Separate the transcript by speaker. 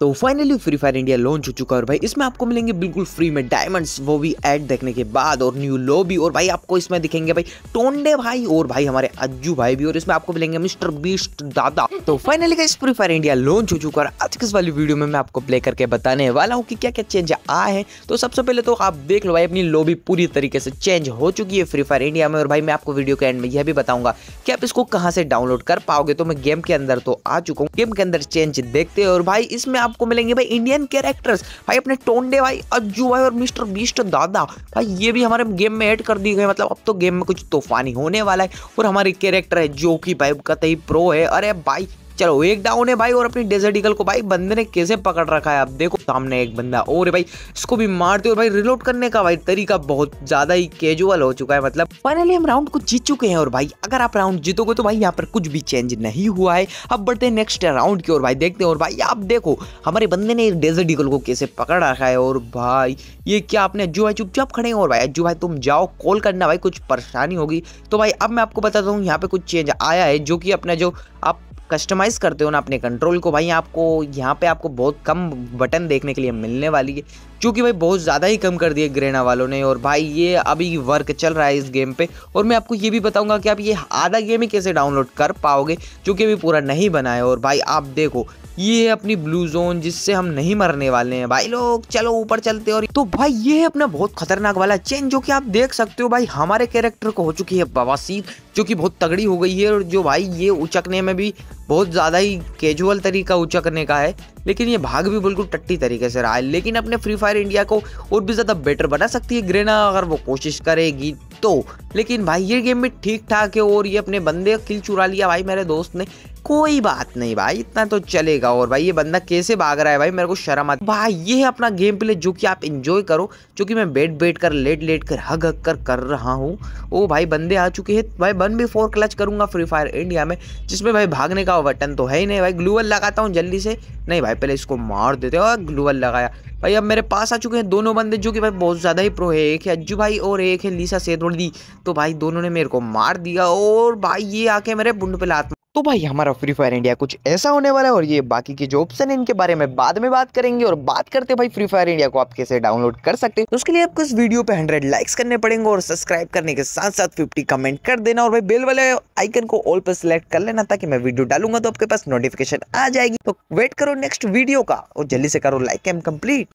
Speaker 1: तो finally Free Fire India launch हो चुका है और भाई इसमें आपको मिलेंगे बिल्कुल फ्री में डायमंड्स वो भी ऐड देखने के बाद और न्यू भी और भाई आपको इसमें दिखेंगे भाई टोंडे भाई और भाई हमारे अज्जू भाई भी और इसमें आपको मिलेंगे मिस्टर बीस्ट दादा तो finally guys Free Fire India launch हो चुका है आज किस वाली वीडियो में मैं आपको प्ले करके बताने वाला हूँ कि क्या क्या चेंज आए हैं तो सबसे पहले तो आप देख लो भाई अपनी लॉबी पूरी तरीके से चेंज हो चुकी है फ्री फायर इंडिया में और भाई मैं आपको वीडियो के एंड में यह भी बताऊंगा कि आप इसको कहाँ से डाउनलोड कर पाओगे तो मैं गेम के अंदर तो आ चुका हूँ गेम के अंदर चेंज देखते हैं और भाई इसमें आप आपको मिलेंगे भाई इंडियन कैरेक्टर्स भाई अपने टोंडे भाई अज्जू भाई और मिस्टर बीस्ट दादा भाई ये भी हमारे गेम में ऐड कर दिए गए मतलब अब तो गेम में कुछ तूफानी होने वाला है और हमारे कैरेक्टर है जो कि भाई कतई प्रो है अरे भाई चलो एक डाउन है भाई और अपनी डेजर्ट ईगल को भाई बंदे ने कैसे पकड़ रखा है अब देखो सामने एक बंदा और भाई इसको भी मारते और भाई रिलोड करने का भाई तरीका बहुत ज्यादा ही कैजुअल हो चुका है मतलब फाइनली हम राउंड को जीत चुके हैं और भाई अगर आप राउंड जीतोगे तो भाई यहाँ पर कुछ भी चेंज नहीं हुआ है अब बढ़ते हैं नेक्स्ट राउंड की और भाई देखते हैं और भाई आप देखो हमारे बंदे ने डेजर्ट ईगल को कैसे पकड़ रखा है और भाई ये क्या आपने अज्जू भाई चुपचाप खड़े हैं और भाई अज्जू भाई तुम जाओ कॉल करना भाई कुछ परेशानी होगी तो भाई अब मैं आपको बताता हूँ यहाँ पे कुछ चेंज आया है जो कि अपना जो आप कस्टमाइज़ करते हो ना अपने कंट्रोल को भाई आपको यहाँ पे आपको बहुत कम बटन देखने के लिए मिलने वाली है क्योंकि भाई बहुत ज़्यादा ही कम कर दिए ग्रेना वालों ने और भाई ये अभी वर्क चल रहा है इस गेम पे और मैं आपको ये भी बताऊंगा कि आप ये आधा गेम ही कैसे डाउनलोड कर पाओगे क्योंकि अभी पूरा नहीं बना है और भाई आप देखो ये है अपनी ब्लू जोन जिससे हम नहीं मरने वाले हैं भाई लोग चलो ऊपर चलते और तो भाई ये है अपना बहुत खतरनाक वाला चेन जो कि आप देख सकते हो भाई हमारे कैरेक्टर को हो चुकी है बवासीर जो कि बहुत तगड़ी हो गई है और जो भाई ये उचकने में भी बहुत ज़्यादा ही कैजुअल तरीका उचकने का है लेकिन ये भाग भी बिल्कुल टट्टी तरीके से रहा है लेकिन अपने फ्री फायर इंडिया को और भी ज़्यादा बेटर बना सकती है ग्रेना अगर वो कोशिश करेगी तो लेकिन भाई ये गेम भी ठीक ठाक है और ये अपने बंदे किल चुरा लिया भाई मेरे दोस्त ने कोई बात नहीं भाई इतना तो चलेगा और भाई ये बंदा कैसे भाग रहा है भाई मेरे को शर्म आती भाई ये है अपना गेम प्ले जो कि आप इंजॉय करो जो कि मैं बैठ बैठ कर लेट लेट कर हग हग कर कर रहा हूँ ओ भाई बंदे आ चुके हैं भाई बन भी फोर क्लच करूंगा फ्री फायर इंडिया में जिसमें भाई भागने का बटन तो है ही नहीं भाई ग्लूवल लगाता हूँ जल्दी से नहीं भाई पहले इसको मार देते हो ग्लूवल लगाया भाई अब मेरे पास आ चुके हैं दोनों बंदे जो कि भाई बहुत ज़्यादा ही प्रो है एक है अज्जू भाई और एक है लीसा सेदोड़ छोड़ दी तो भाई दोनों ने मेरे को मार दिया और भाई ये आके मेरे बुंड पे लात तो भाई हमारा फ्री फायर इंडिया कुछ ऐसा होने वाला है और ये बाकी के जो ऑप्शन है इनके बारे में बाद में बात करेंगे और बात करते भाई फ्री फायर इंडिया को आप कैसे डाउनलोड कर सकते हैं तो उसके लिए आपको इस वीडियो पे 100 लाइक्स करने पड़ेंगे और सब्सक्राइब करने के साथ साथ 50 कमेंट कर देना और भाई बेल वाले आइकन को ऑल पर सिलेक्ट कर लेना ताकि मैं वीडियो डालूंगा तो आपके पास नोटिफिकेशन आ जाएगी तो वेट करो नेक्स्ट वीडियो का और जल्दी से करो लाइक एम कम्प्लीट